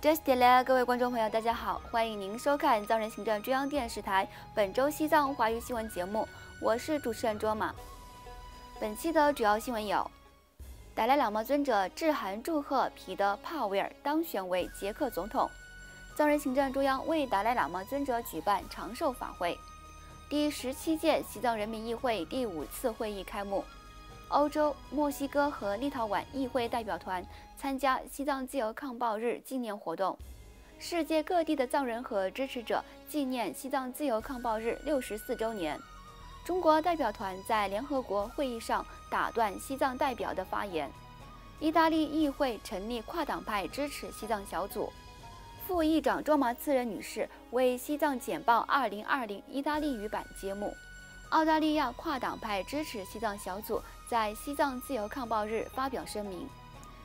j u s 这里是各位观众朋友，大家好，欢迎您收看藏人行政中央电视台本周西藏华语新闻节目，我是主持人卓玛。本期的主要新闻有：达赖喇嘛尊者致函祝贺皮德帕维尔当选为捷克总统；藏人行政中央为达赖喇嘛尊者举办长寿法会；第十七届西藏人民议会第五次会议开幕。欧洲、墨西哥和立陶宛议会代表团参加西藏自由抗暴日纪念活动。世界各地的藏人和支持者纪念西藏自由抗暴日六十四周年。中国代表团在联合国会议上打断西藏代表的发言。意大利议会成立跨党派支持西藏小组。副议长卓玛次仁女士为《西藏简报》2020意大利语版揭幕。澳大利亚跨党派支持西藏小组在西藏自由抗暴日发表声明。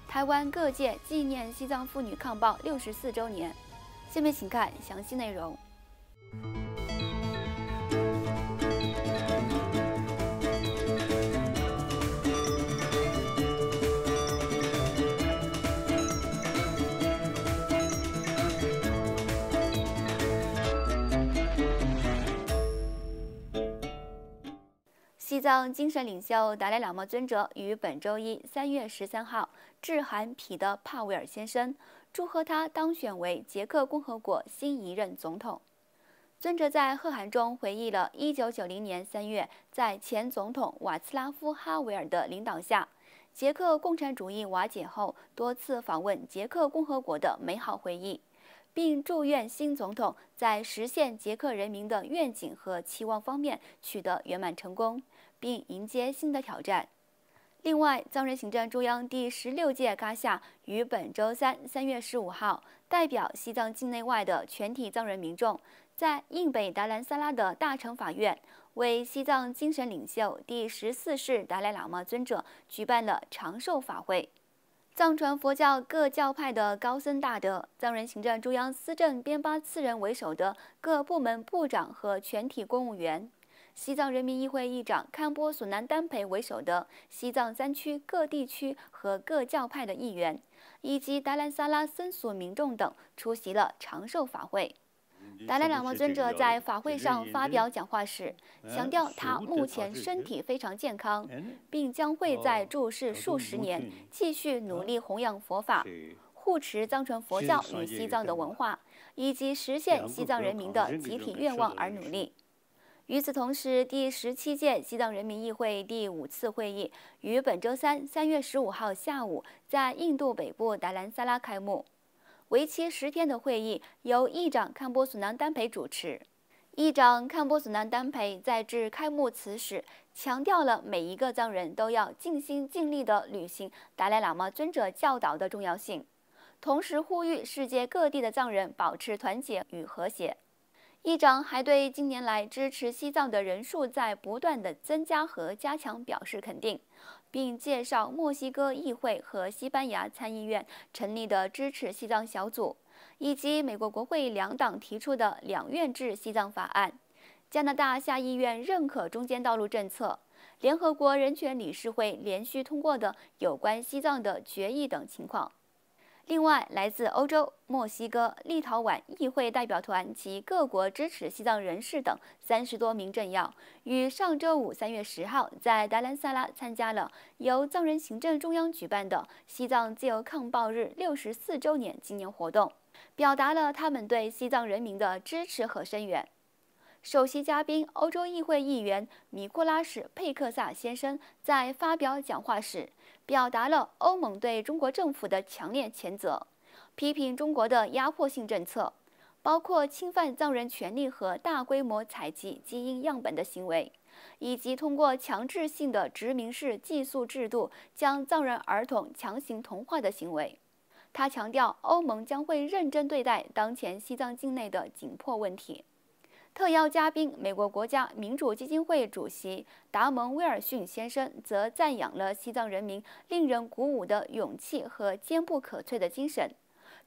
台湾各界纪念西藏妇女抗暴六十四周年。下面请看详细内容。西藏精神领袖达赖喇嘛尊者于本周一（三月十三号）致函彼得·帕维尔先生，祝贺他当选为捷克共和国新一任总统。尊者在贺函中回忆了1990年三月，在前总统瓦茨拉夫·哈维尔的领导下，捷克共产主义瓦解后多次访问捷克共和国的美好回忆，并祝愿新总统在实现捷克人民的愿景和期望方面取得圆满成功。并迎接新的挑战。另外，藏人行政中央第十六届噶夏于本周三（三月十五号）代表西藏境内外的全体藏人民众，在印北达兰萨拉的大成法院为西藏精神领袖第十四世达赖喇嘛尊者举办了长寿法会。藏传佛教各教派的高僧大德、藏人行政中央司政编巴次人为首的各部门部长和全体公务员。西藏人民议会议长堪波索南丹培为首的西藏三区各地区和各教派的议员，以及达兰萨拉僧俗民众等出席了长寿法会。达赖喇嘛尊者在法会上发表讲话时，强调他目前身体非常健康，并将会在住世数十年，继续努力弘扬佛法，护持藏传佛教与西藏的文化，以及实现西藏人民的集体愿望而努力。与此同时，第十七届西藏人民议会第五次会议于本周三（三月十五号）下午在印度北部达兰萨拉开幕。为期十天的会议由议长康波索南丹培主持。议长康波索南丹培在致开幕词时，强调了每一个藏人都要尽心尽力地履行达赖喇嘛尊者教导的重要性，同时呼吁世界各地的藏人保持团结与和谐。议长还对近年来支持西藏的人数在不断的增加和加强表示肯定，并介绍墨西哥议会和西班牙参议院成立的支持西藏小组，以及美国国会两党提出的两院制西藏法案，加拿大下议院认可中间道路政策，联合国人权理事会连续通过的有关西藏的决议等情况。另外，来自欧洲、墨西哥、立陶宛议会代表团及各国支持西藏人士等三十多名政要，于上周五（三月十号）在达兰萨拉参加了由藏人行政中央举办的西藏自由抗暴日六十四周年纪念活动，表达了他们对西藏人民的支持和声援。首席嘉宾、欧洲议会议员米库拉史佩克萨先生在发表讲话时。表达了欧盟对中国政府的强烈谴责，批评中国的压迫性政策，包括侵犯藏人权利和大规模采集基因样本的行为，以及通过强制性的殖民式寄宿制度将藏人儿童强行同化的行为。他强调，欧盟将会认真对待当前西藏境内的紧迫问题。特邀嘉宾，美国国家民主基金会主席达蒙·威尔逊先生则赞扬了西藏人民令人鼓舞的勇气和坚不可摧的精神，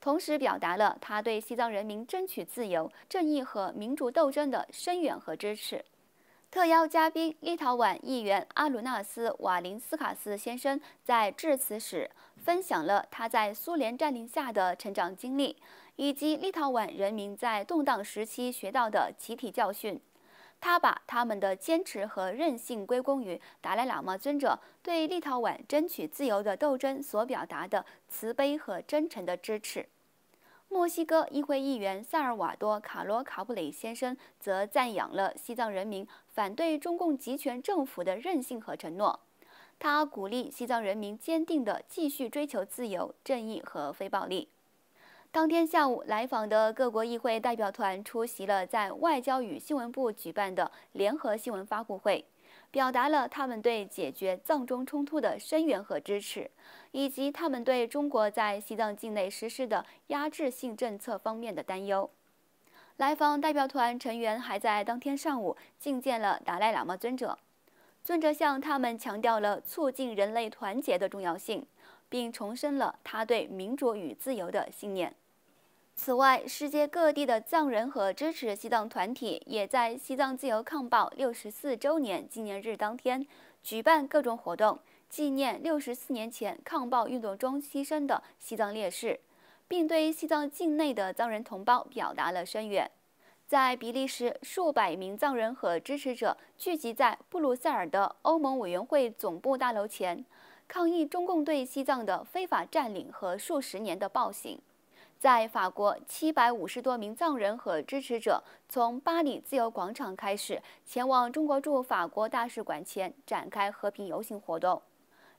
同时表达了他对西藏人民争取自由、正义和民主斗争的深远和支持。特邀嘉宾，立陶宛议员阿鲁纳斯·瓦林斯卡斯先生在致辞时。分享了他在苏联占领下的成长经历，以及立陶宛人民在动荡时期学到的集体教训。他把他们的坚持和韧性归功于达赖喇嘛尊者对立陶宛争取自由的斗争所表达的慈悲和真诚的支持。墨西哥议会议员萨尔瓦多·卡罗卡布雷先生则赞扬了西藏人民反对中共集权政府的韧性和承诺。他鼓励西藏人民坚定地继续追求自由、正义和非暴力。当天下午，来访的各国议会代表团出席了在外交与新闻部举办的联合新闻发布会，表达了他们对解决藏中冲突的声援和支持，以及他们对中国在西藏境内实施的压制性政策方面的担忧。来访代表团成员还在当天上午觐见了达赖喇嘛尊者。尊者向他们强调了促进人类团结的重要性，并重申了他对民主与自由的信念。此外，世界各地的藏人和支持西藏团体也在西藏自由抗暴六十四周年纪念日当天举办各种活动，纪念六十四年前抗暴运动中牺牲的西藏烈士，并对西藏境内的藏人同胞表达了声援。在比利时，数百名藏人和支持者聚集在布鲁塞尔的欧盟委员会总部大楼前，抗议中共对西藏的非法占领和数十年的暴行。在法国，七百五十多名藏人和支持者从巴黎自由广场开始，前往中国驻法国大使馆前展开和平游行活动。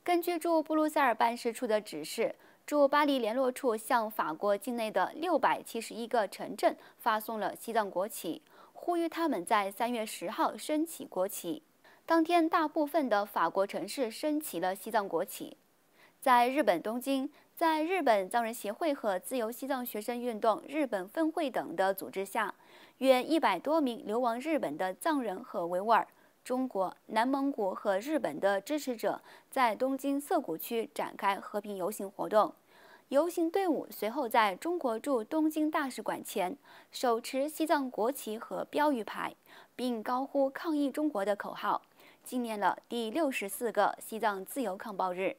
根据驻布鲁塞尔办事处的指示。驻巴黎联络处向法国境内的六百七十一个城镇发送了西藏国旗，呼吁他们在三月十号升起国旗。当天，大部分的法国城市升起了西藏国旗。在日本东京，在日本藏人协会和自由西藏学生运动日本分会等的组织下，约一百多名流亡日本的藏人和维吾尔。中国、南蒙古和日本的支持者在东京涩谷区展开和平游行活动。游行队伍随后在中国驻东京大使馆前，手持西藏国旗和标语牌，并高呼抗议中国的口号，纪念了第六十四个西藏自由抗暴日。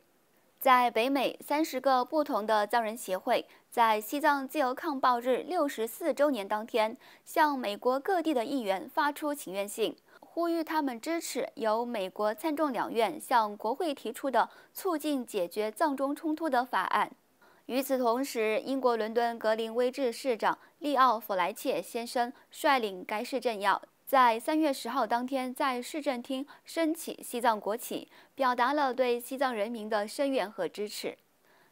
在北美，三十个不同的藏人协会在西藏自由抗暴日六十四周年当天，向美国各地的议员发出请愿信。呼吁他们支持由美国参众两院向国会提出的促进解决藏中冲突的法案。与此同时，英国伦敦格林威治市长利奥·弗莱切先生率领该市政要，在三月十号当天在市政厅升起西藏国旗，表达了对西藏人民的声援和支持。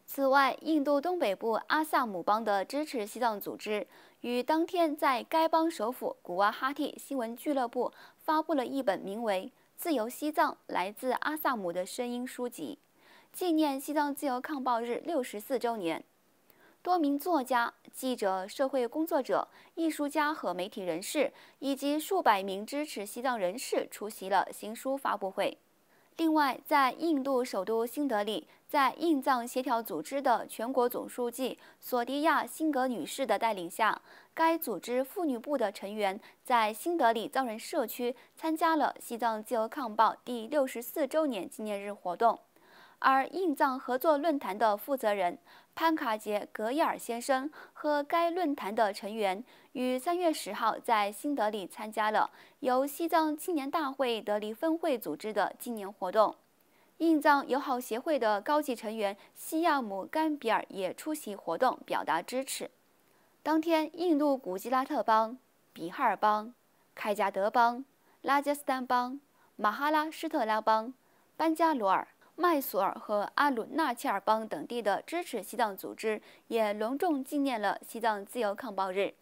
此外，印度东北部阿萨姆邦的支持西藏组织，于当天在该邦首府古瓦哈蒂新闻俱乐部。发布了一本名为《自由西藏：来自阿萨姆的声音》书籍，纪念西藏自由抗暴日六十四周年。多名作家、记者、社会工作者、艺术家和媒体人士，以及数百名支持西藏人士出席了新书发布会。另外，在印度首都新德里。在印藏协调组织的全国总书记索迪亚辛格女士的带领下，该组织妇女部的成员在新德里藏人社区参加了西藏自由抗暴第六十四周年纪念日活动。而印藏合作论坛的负责人潘卡杰格伊尔先生和该论坛的成员于三月十号在新德里参加了由西藏青年大会德里分会组织的纪念活动。印藏友好协会的高级成员西亚姆甘比尔也出席活动，表达支持。当天，印度古吉拉特邦、比哈尔邦、凯加德邦、拉加斯坦邦、马哈拉施特拉邦、班加罗尔、迈索尔和阿鲁纳切尔邦等地的支持西藏组织也隆重纪念了西藏自由抗暴日。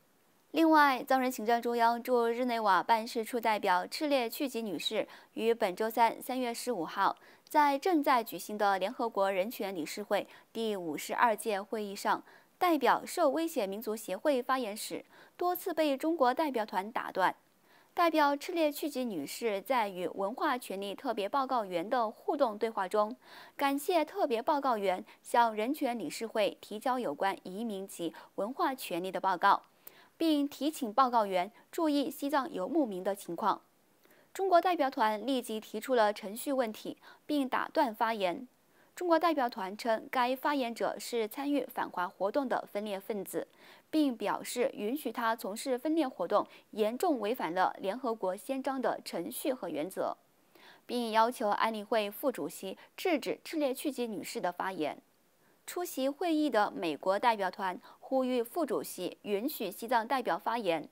另外，藏人行政中央驻日内瓦办事处代表赤列去吉女士于本周三（三月十五号）。在正在举行的联合国人权理事会第五十二届会议上，代表受威胁民族协会发言时，多次被中国代表团打断。代表赤列曲吉女士在与文化权利特别报告员的互动对话中，感谢特别报告员向人权理事会提交有关移民及文化权利的报告，并提请报告员注意西藏游牧民的情况。中国代表团立即提出了程序问题，并打断发言。中国代表团称，该发言者是参与反华活动的分裂分子，并表示允许他从事分裂活动严重违反了联合国宪章的程序和原则，并要求安理会副主席制止智烈去杰女士的发言。出席会议的美国代表团呼吁副主席允许西藏代表发言。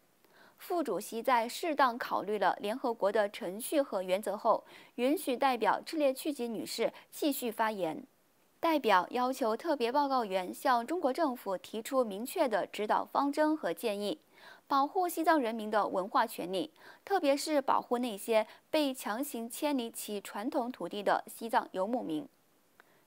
副主席在适当考虑了联合国的程序和原则后，允许代表智列曲吉女士继续发言。代表要求特别报告员向中国政府提出明确的指导方针和建议，保护西藏人民的文化权利，特别是保护那些被强行迁离其传统土地的西藏游牧民。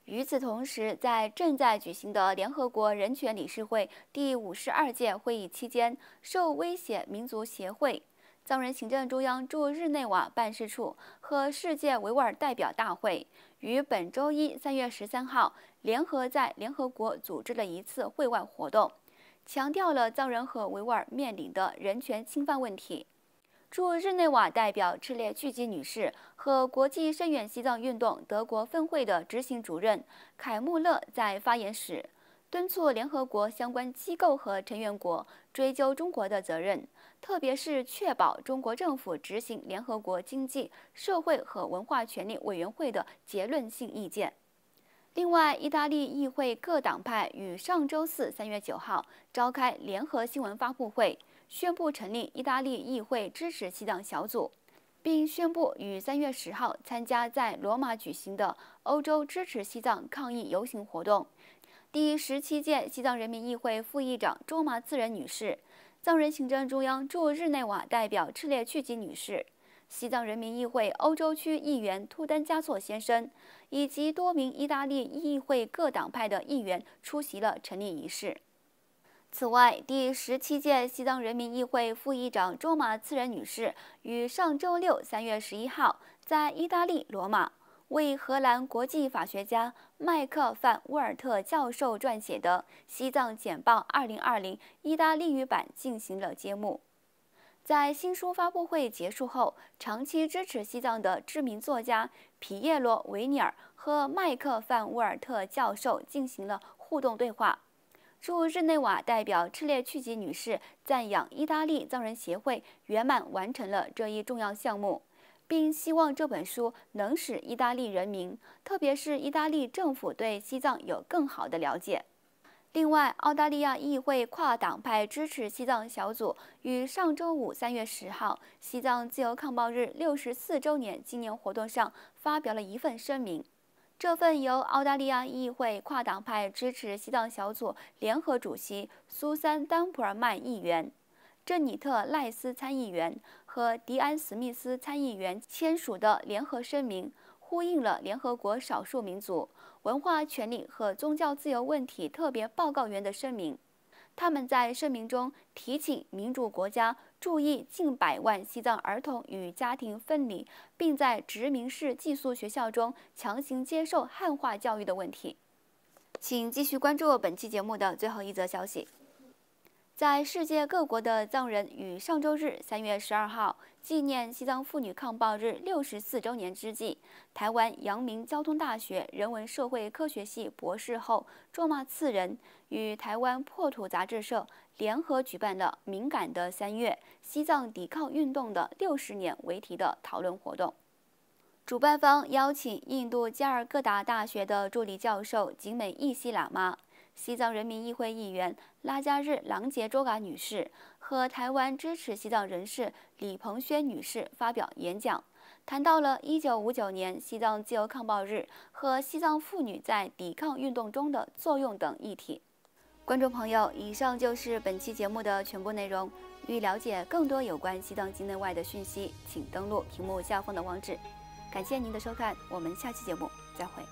与此同时，在正在举行的联合国人权理事会第五十二届会议期间，受威胁民族协会、藏人行政中央驻日内瓦办事处和世界维吾尔代表大会于本周一（三月十三号）联合在联合国组织了一次会外活动，强调了藏人和维吾尔面临的人权侵犯问题。驻日内瓦代表赤列巨基女士和国际深远西藏运动德国分会的执行主任凯穆勒在发言时，敦促联合国相关机构和成员国追究中国的责任，特别是确保中国政府执行联合国经济、社会和文化权利委员会的结论性意见。另外，意大利议会各党派于上周四（三月九号）召开联合新闻发布会。宣布成立意大利议会支持西藏小组，并宣布于三月十号参加在罗马举行的欧洲支持西藏抗议游行活动。第十七届西藏人民议会副议长卓玛自仁女士、藏人行政中央驻日内瓦代表赤列曲吉女士、西藏人民议会欧洲区议员突丹加措先生，以及多名意大利议会各党派的议员出席了成立仪式。此外，第十七届西藏人民议会副议长卓玛次仁女士于上周六（三月十一号）在意大利罗马为荷兰国际法学家麦克范沃尔特教授撰写的《西藏简报》二零二零意大利语版进行了揭幕。在新书发布会结束后，长期支持西藏的知名作家皮耶罗维尼尔和麦克范沃尔特教授进行了互动对话。驻日内瓦代表赤列曲吉女士赞扬意大利藏人协会圆满完成了这一重要项目，并希望这本书能使意大利人民，特别是意大利政府对西藏有更好的了解。另外，澳大利亚议会跨党派支持西藏小组于上周五 （3 月10号）西藏自由抗暴日六十四周年纪念活动上发表了一份声明。这份由澳大利亚议会跨党派支持西藏小组联合主席苏珊·丹普尔曼议员、珍妮特·赖斯参议员和迪安·史密斯参议员签署的联合声明，呼应了联合国少数民族文化权利和宗教自由问题特别报告员的声明。他们在声明中提请民主国家。注意近百万西藏儿童与家庭分离，并在殖民式寄宿学校中强行接受汉化教育的问题，请继续关注本期节目的最后一则消息。在世界各国的藏人与上周日三月十二号。纪念西藏妇女抗暴日六十四周年之际，台湾阳明交通大学人文社会科学系博士后卓玛次仁与台湾破土杂志社联合举办了“敏感的三月：西藏抵抗运动的六十年”为题的讨论活动。主办方邀请印度加尔各答大学的助理教授景美一西喇嘛。西藏人民议会议员拉加日朗杰卓嘎女士和台湾支持西藏人士李鹏轩女士发表演讲，谈到了一九五九年西藏自由抗暴日和西藏妇女在抵抗运动中的作用等议题。观众朋友，以上就是本期节目的全部内容。欲了解更多有关西藏境内外的讯息，请登录屏幕下方的网址。感谢您的收看，我们下期节目再会。